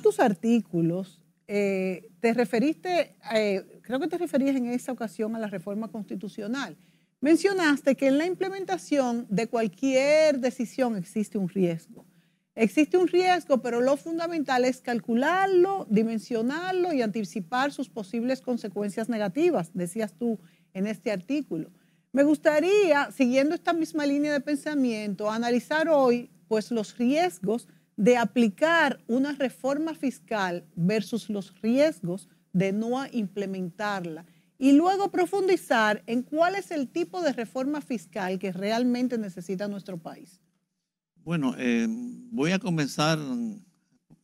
tus artículos eh, te referiste, eh, creo que te referías en esa ocasión a la reforma constitucional. Mencionaste que en la implementación de cualquier decisión existe un riesgo. Existe un riesgo, pero lo fundamental es calcularlo, dimensionarlo y anticipar sus posibles consecuencias negativas, decías tú en este artículo. Me gustaría, siguiendo esta misma línea de pensamiento, analizar hoy pues los riesgos de aplicar una reforma fiscal versus los riesgos de no implementarla y luego profundizar en cuál es el tipo de reforma fiscal que realmente necesita nuestro país. Bueno, eh, voy a comenzar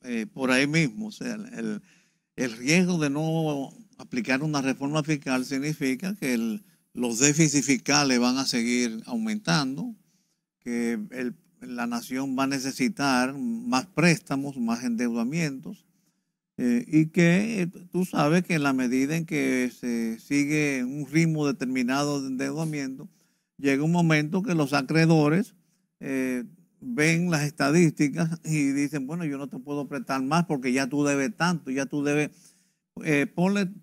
eh, por ahí mismo. sea, el, riesgo de no aplicar una reforma fiscal significa que los déficits fiscales van a seguir aumentando, que el la nación va a necesitar más préstamos, más endeudamientos, eh, y que eh, tú sabes que en la medida en que se sigue un ritmo determinado de endeudamiento, llega un momento que los acreedores eh, ven las estadísticas y dicen, bueno, yo no te puedo prestar más porque ya tú debes tanto, ya tú debes...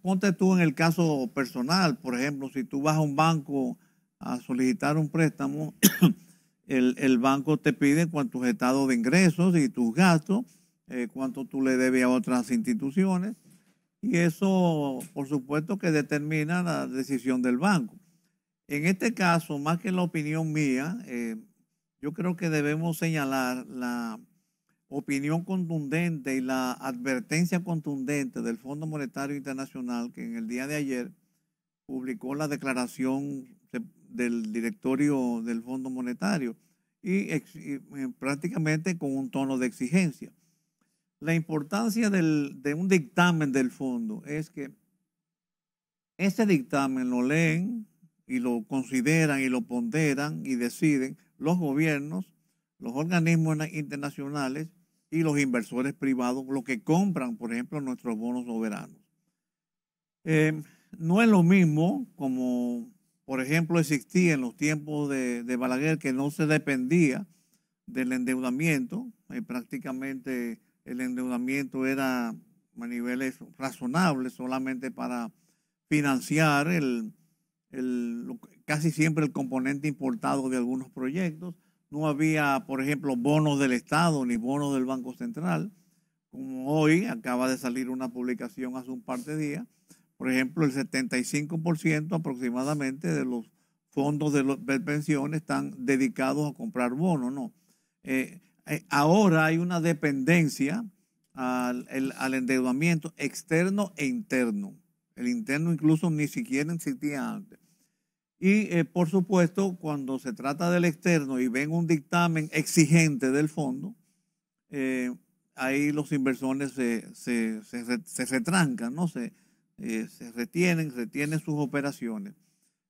ponte tú en el caso personal, por ejemplo, si tú vas a un banco a solicitar un préstamo, el, banco te pide cuántos estados de ingresos y tus gastos, eh, cuánto tú le debes a otras instituciones. Y eso, por supuesto, que determina la decisión del banco. En este caso, más que la opinión mía, eh, yo creo que debemos señalar la opinión contundente y la advertencia contundente del Fondo Monetario Internacional que en el día de ayer publicó la declaración del directorio del Fondo Monetario y, eh, prácticamente con un tono de exigencia. La importancia de un dictamen del fondo es que ese dictamen lo leen y lo consideran y lo ponderan y deciden los gobiernos, los organismos internacionales y los inversores privados, los que compran, por ejemplo, nuestros bonos soberanos. Eh, no es lo mismo como por ejemplo, existía en los tiempos de, Balaguer que no se dependía del endeudamiento, eh, prácticamente el endeudamiento era a niveles razonables solamente para financiar casi siempre el componente importado de algunos proyectos. No había, por ejemplo, bonos del Estado ni bonos del Banco Central, como hoy acaba de salir una publicación hace un par de días, por ejemplo, el 75% aproximadamente de los fondos de, los, pensiones están dedicados a comprar bonos, ¿no? Eh, eh, ahora hay una dependencia al, endeudamiento externo e interno. El interno incluso ni siquiera existía antes. Y eh, por supuesto, cuando se trata del externo y ven un dictamen exigente del fondo, ahí los inversores se, se, retrancan, ¿no? Eh, se retienen, retienen sus operaciones.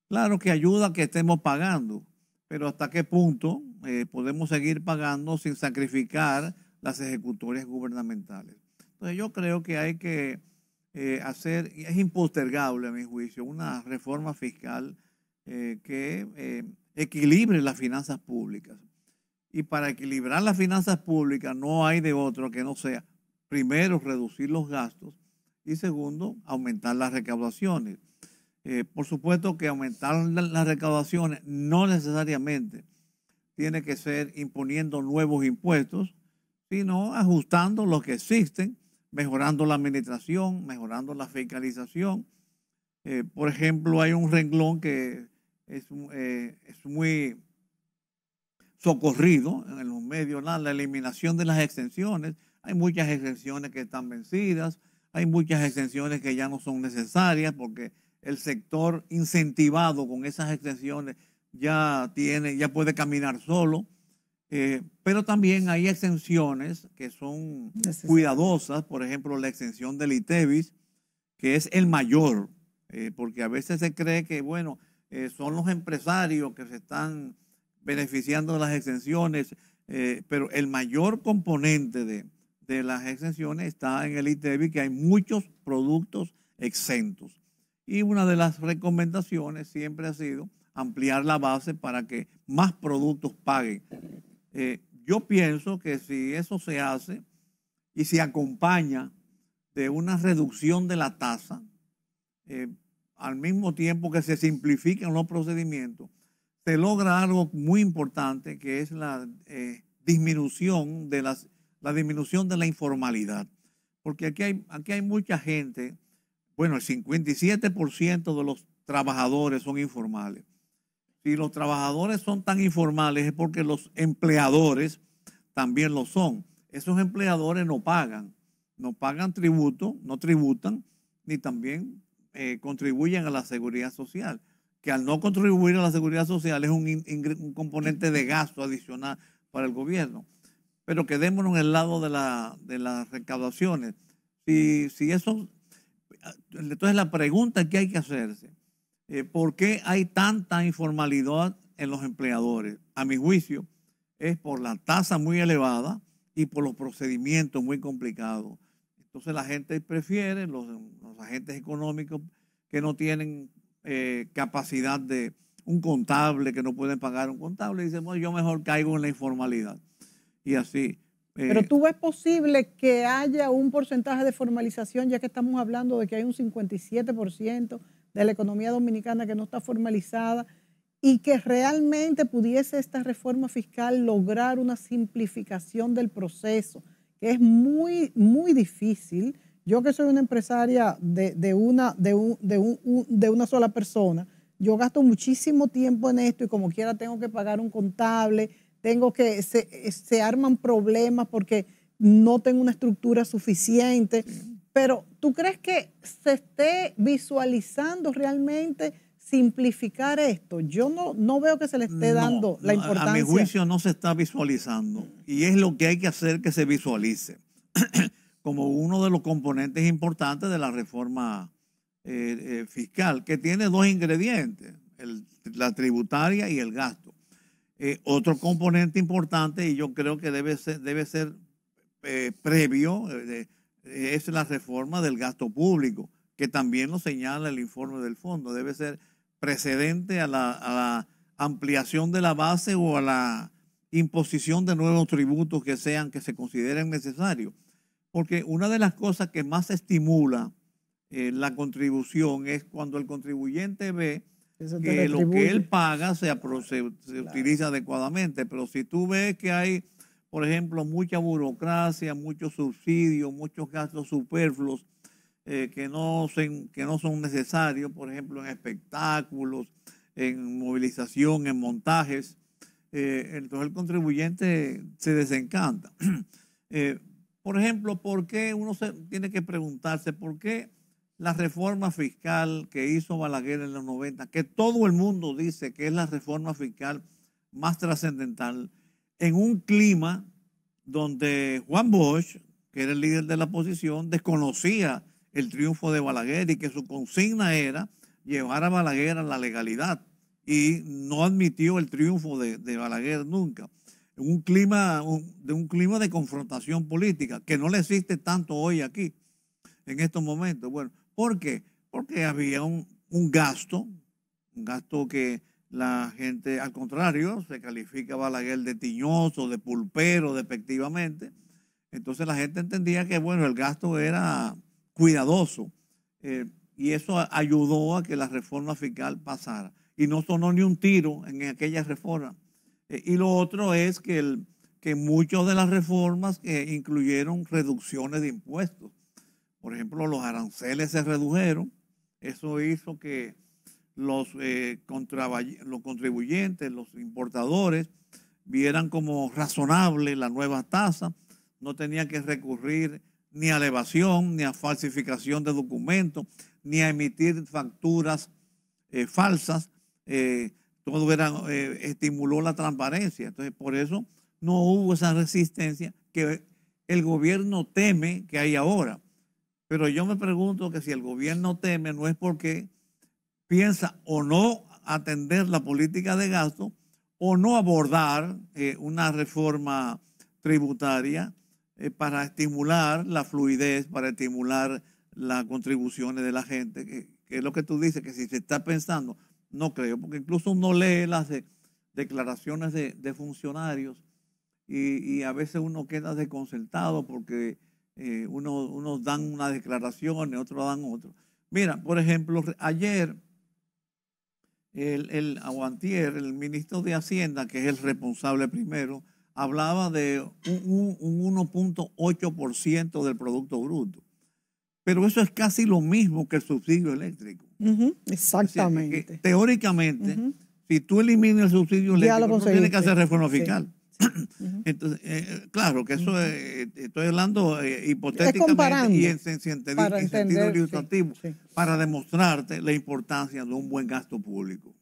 Claro que ayuda que estemos pagando, pero hasta qué punto eh, podemos seguir pagando sin sacrificar las ejecutorias gubernamentales. Entonces yo creo que hay que eh, hacer, es impostergable a mi juicio, una reforma fiscal eh, que equilibre las finanzas públicas. Y para equilibrar las finanzas públicas no hay de otro que no sea, primero, reducir los gastos y segundo, aumentar las recaudaciones. Eh, por supuesto que aumentar las recaudaciones no necesariamente tiene que ser imponiendo nuevos impuestos, sino ajustando los que existen, mejorando la administración, mejorando la fiscalización. Eh, por ejemplo, hay un renglón que es, eh, muy socorrido en los medios, la eliminación de las exenciones. Hay muchas exenciones que están vencidas, hay muchas exenciones que ya no son necesarias porque el sector incentivado con esas exenciones ya tiene, ya puede caminar solo. Eh, pero también hay exenciones que son cuidadosas, por ejemplo, la exención del ITEVIS, que es el mayor, eh, porque a veces se cree que, bueno, eh, son los empresarios que se están beneficiando de las exenciones, pero el mayor componente de, de las exenciones está en el ITEBI, que hay muchos productos exentos. Y una de las recomendaciones siempre ha sido ampliar la base para que más productos paguen. Eh, yo pienso que si eso se hace y se acompaña de una reducción de la tasa, eh, al mismo tiempo que se simplifican los procedimientos, se logra algo muy importante que es la eh, disminución de las la disminución de la informalidad. Porque aquí hay, aquí hay mucha gente, bueno, el 57% de los trabajadores son informales. Si los trabajadores son tan informales es porque los empleadores también lo son. Esos empleadores no pagan, no pagan tributo, no tributan, ni también eh, contribuyen a la seguridad social. Que al no contribuir a la seguridad social es un, un componente de gasto adicional para el gobierno pero quedémonos en el lado de, las recaudaciones. Si, eso, entonces la pregunta que hay que hacerse, eh, ¿por qué hay tanta informalidad en los empleadores? A mi juicio, es por la tasa muy elevada y por los procedimientos muy complicados. Entonces la gente prefiere, los, agentes económicos que no tienen eh, capacidad de un contable, que no pueden pagar un contable, dicen, bueno, yo mejor caigo en la informalidad y así. Eh, Pero tú ves posible que haya un porcentaje de formalización, ya que estamos hablando de que hay un 57% de la economía dominicana que no está formalizada y que realmente pudiese esta reforma fiscal lograr una simplificación del proceso, que es muy, muy difícil. Yo que soy una empresaria de, una, de, de, de una sola persona, yo gasto muchísimo tiempo en esto y como quiera tengo que pagar un contable, tengo que, se, arman problemas porque no tengo una estructura suficiente. Pero ¿tú crees que se esté visualizando realmente simplificar esto? Yo no, no veo que se le esté dando la importancia. A mi juicio no se está visualizando y es lo que hay que hacer que se visualice como uno de los componentes importantes de la reforma eh, eh, fiscal, que tiene dos ingredientes, la tributaria y el gasto. Eh, otro componente importante, y yo creo que debe ser, debe ser eh, previo, eh, es la reforma del gasto público, que también lo señala el informe del fondo. Debe ser precedente a la, a la ampliación de la base o a la imposición de nuevos tributos que sean, que se consideren necesarios. Porque una de las cosas que más estimula la contribución es cuando el contribuyente ve que lo que él paga se, se, utiliza adecuadamente. Pero si tú ves que hay, por ejemplo, mucha burocracia, muchos subsidios, muchos gastos superfluos eh, que, no que no son necesarios, por ejemplo, en espectáculos, en movilización, en montajes, eh, entonces el contribuyente se desencanta. Eh, por ejemplo, ¿por qué uno tiene que preguntarse por qué? la reforma fiscal que hizo Balaguer en los 90, que todo el mundo dice que es la reforma fiscal más trascendental, en un clima donde Juan Bosch, que era el líder de la oposición, desconocía el triunfo de Balaguer y que su consigna era llevar a Balaguer a la legalidad y no admitió el triunfo de, Balaguer nunca. Un clima, de un clima de confrontación política que no le existe tanto hoy aquí, en estos momentos. Bueno, ¿Por qué? Porque había un, gasto, un gasto que la gente, al contrario, se califica a Balaguer de tiñoso, de pulpero, despectivamente. Entonces la gente entendía que, bueno, el gasto era cuidadoso. Eh, y eso ayudó a que la reforma fiscal pasara. Y no sonó ni un tiro en aquella reforma. Eh, y lo otro es que, muchas de las reformas eh, incluyeron reducciones de impuestos. Por ejemplo, los aranceles se redujeron. Eso hizo que los, eh, los contribuyentes, los importadores, vieran como razonable la nueva tasa. No tenían que recurrir ni a elevación, ni a falsificación de documentos, ni a emitir facturas eh, falsas. Eh, todo estimuló la transparencia. Entonces, por eso no hubo esa resistencia que el gobierno teme que hay ahora. Pero yo me pregunto que si el gobierno teme no es porque piensa o no atender la política de gasto o no abordar eh, una reforma tributaria eh, para estimular la fluidez, para estimular las contribuciones de la gente, que, es lo que tú dices, que si se está pensando, no creo, porque incluso uno lee las declaraciones de, funcionarios y, a veces uno queda desconcertado porque eh, unos, dan una declaración, otros dan otro. Mira, por ejemplo, ayer, el, el Aguantier, el ministro de Hacienda, que es el responsable primero, hablaba de un, un 1.8% del Producto Bruto. Pero eso es casi lo mismo que el subsidio eléctrico. exactamente. teóricamente, si tú eliminas el subsidio eléctrico, tienes que hacer reforma fiscal. Entonces, eh, claro que eso eh, eh, estoy hablando hipotéticamente y en, sentido ilustrativo, para demostrarte la importancia de un buen gasto público.